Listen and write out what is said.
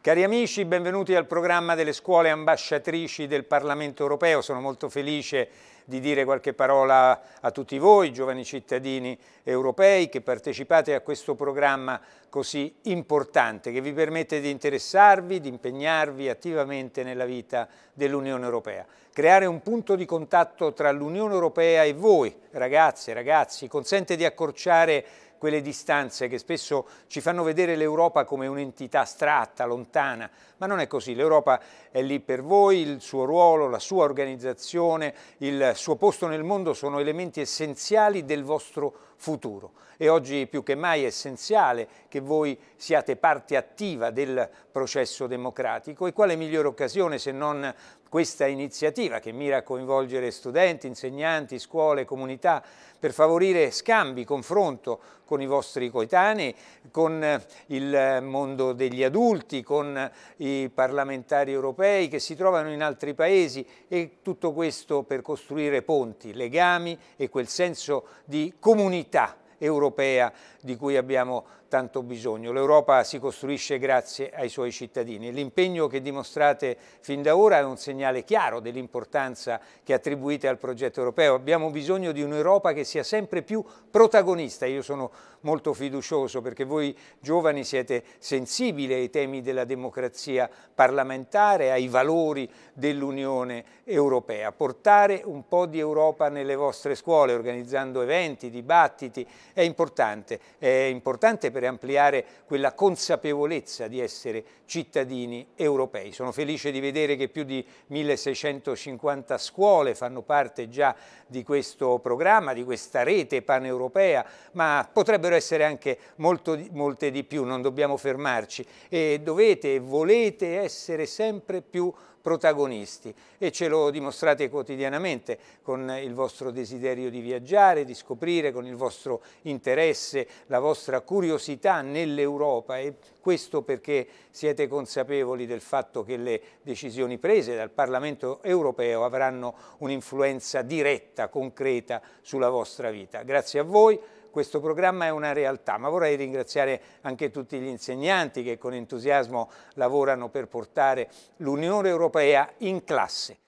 Cari amici, benvenuti al programma delle scuole ambasciatrici del Parlamento europeo. Sono molto felice di dire qualche parola a tutti voi, giovani cittadini europei, che partecipate a questo programma così importante, che vi permette di interessarvi, di impegnarvi attivamente nella vita dell'Unione Europea. Creare un punto di contatto tra l'Unione Europea e voi, ragazze e ragazzi, consente di accorciare quelle distanze che spesso ci fanno vedere l'Europa come un'entità astratta, lontana, ma non è così, l'Europa è lì per voi, il suo ruolo, la sua organizzazione, il suo posto nel mondo sono elementi essenziali del vostro futuro. E oggi più che mai è essenziale che voi siate parte attiva del processo democratico e quale migliore occasione se non questa iniziativa che mira a coinvolgere studenti, insegnanti, scuole, comunità per favorire scambi, confronto con i vostri coetanei, con eh, il mondo degli adulti, con eh, i parlamentari europei che si trovano in altri paesi e tutto questo per costruire ponti, legami e quel senso di comunità Eita! europea di cui abbiamo tanto bisogno. L'Europa si costruisce grazie ai suoi cittadini. L'impegno che dimostrate fin da ora è un segnale chiaro dell'importanza che attribuite al progetto europeo. Abbiamo bisogno di un'Europa che sia sempre più protagonista. Io sono molto fiducioso perché voi giovani siete sensibili ai temi della democrazia parlamentare, ai valori dell'Unione Europea. Portare un po' di Europa nelle vostre scuole, organizzando eventi, dibattiti, è importante, è importante per ampliare quella consapevolezza di essere cittadini europei. Sono felice di vedere che più di 1650 scuole fanno parte già di questo programma, di questa rete paneuropea, ma potrebbero essere anche molto, molte di più, non dobbiamo fermarci e dovete e volete essere sempre più protagonisti e ce lo dimostrate quotidianamente con il vostro desiderio di viaggiare, di scoprire, con il vostro interesse, la vostra curiosità nell'Europa e questo perché siete consapevoli del fatto che le decisioni prese dal Parlamento europeo avranno un'influenza diretta, concreta sulla vostra vita. Grazie a voi questo programma è una realtà, ma vorrei ringraziare anche tutti gli insegnanti che con entusiasmo lavorano per portare l'Unione Europea in classe.